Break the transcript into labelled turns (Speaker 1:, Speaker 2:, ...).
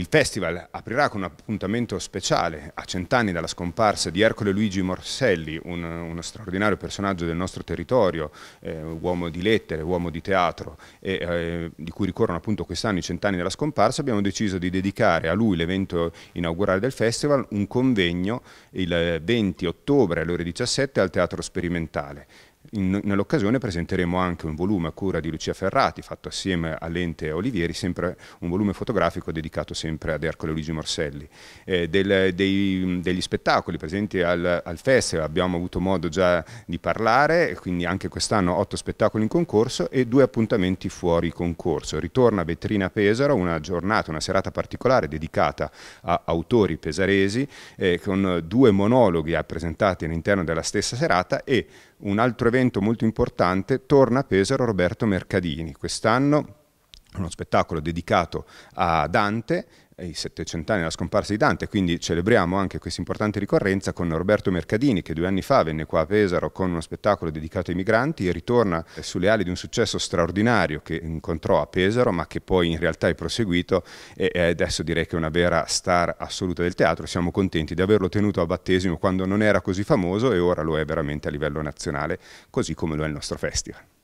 Speaker 1: Il festival aprirà con un appuntamento speciale a cent'anni dalla scomparsa di Ercole Luigi Morselli, un, uno straordinario personaggio del nostro territorio, eh, uomo di lettere, uomo di teatro, e, eh, di cui ricorrono appunto quest'anno i cent'anni della scomparsa. Abbiamo deciso di dedicare a lui l'evento inaugurale del festival, un convegno il 20 ottobre alle ore 17 al Teatro Sperimentale nell'occasione presenteremo anche un volume a cura di Lucia Ferrati, fatto assieme all'ente Olivieri, sempre un volume fotografico dedicato sempre ad Ercole Luigi Morselli. Eh, del, dei, degli spettacoli presenti al, al, festival abbiamo avuto modo già di parlare, quindi anche quest'anno otto spettacoli in concorso e due appuntamenti fuori concorso. Ritorna a Vetrina Pesaro, una giornata, una serata particolare dedicata a autori pesaresi, eh, con due monologhi eh, presentati all'interno della stessa serata e un altro evento molto importante, torna a Pesaro Roberto Mercadini. Quest'anno uno spettacolo dedicato a Dante i 700 anni della scomparsa di Dante, quindi celebriamo anche questa importante ricorrenza con Roberto Mercadini che due anni fa venne qua a Pesaro con uno spettacolo dedicato ai migranti e ritorna sulle ali di un successo straordinario che incontrò a Pesaro ma che poi in realtà è proseguito e adesso direi che è una vera star assoluta del teatro, siamo contenti di averlo tenuto a battesimo quando non era così famoso e ora lo è veramente a livello nazionale, così come lo è il nostro festival.